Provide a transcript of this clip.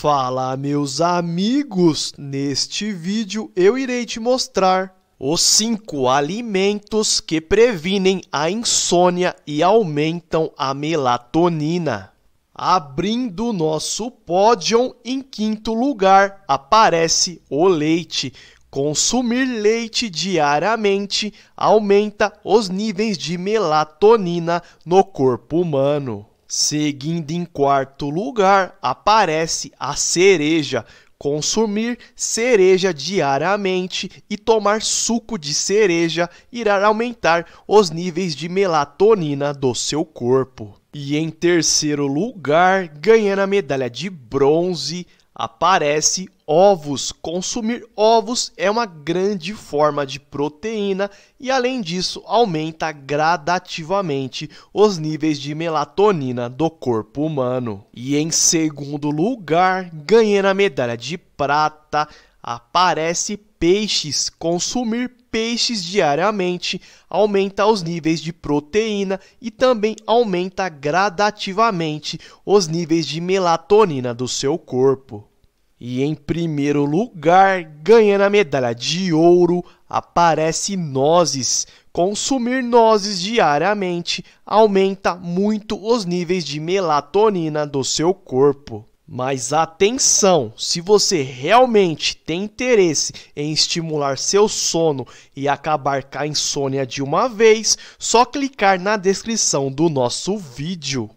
Fala, meus amigos! Neste vídeo eu irei te mostrar os 5 alimentos que previnem a insônia e aumentam a melatonina. Abrindo nosso pódio, em quinto lugar aparece o leite. Consumir leite diariamente aumenta os níveis de melatonina no corpo humano. Seguindo em quarto lugar, aparece a cereja. Consumir cereja diariamente e tomar suco de cereja irá aumentar os níveis de melatonina do seu corpo. E em terceiro lugar, ganhando a medalha de bronze, aparece ovos. Consumir ovos é uma grande forma de proteína e, além disso, aumenta gradativamente os níveis de melatonina do corpo humano. E em segundo lugar, ganhando a medalha de prata, aparece peixes. Consumir peixes diariamente aumenta os níveis de proteína e também aumenta gradativamente os níveis de melatonina do seu corpo. E em primeiro lugar, ganhando a medalha de ouro, aparece nozes. Consumir nozes diariamente aumenta muito os níveis de melatonina do seu corpo. Mas atenção, se você realmente tem interesse em estimular seu sono e acabar com a insônia de uma vez, só clicar na descrição do nosso vídeo.